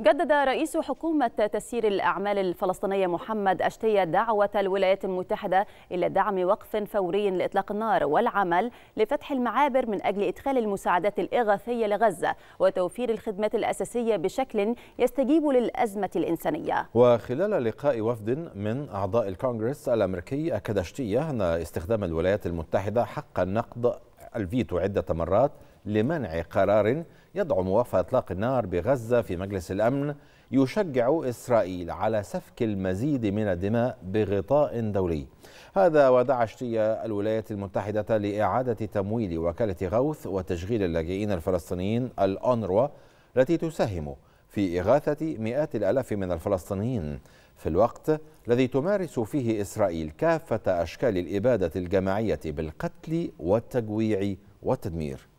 جدد رئيس حكومة تسيير الأعمال الفلسطينية محمد أشتية دعوة الولايات المتحدة إلى دعم وقف فوري لإطلاق النار والعمل لفتح المعابر من أجل إدخال المساعدات الإغاثية لغزة وتوفير الخدمات الأساسية بشكل يستجيب للأزمة الإنسانية وخلال لقاء وفد من أعضاء الكونغرس الأمريكي أكد أشتية أن استخدام الولايات المتحدة حق النقد الفيتو عدة مرات لمنع قرار يدعم وقف إطلاق النار بغزة في مجلس الأمن يشجع إسرائيل على سفك المزيد من الدماء بغطاء دولي هذا ودعا اشتيا الولايات المتحدة لإعادة تمويل وكالة غوث وتشغيل اللاجئين الفلسطينيين الأونروا التي تساهم في إغاثة مئات الألاف من الفلسطينيين في الوقت الذي تمارس فيه إسرائيل كافة أشكال الإبادة الجماعية بالقتل والتجويع والتدمير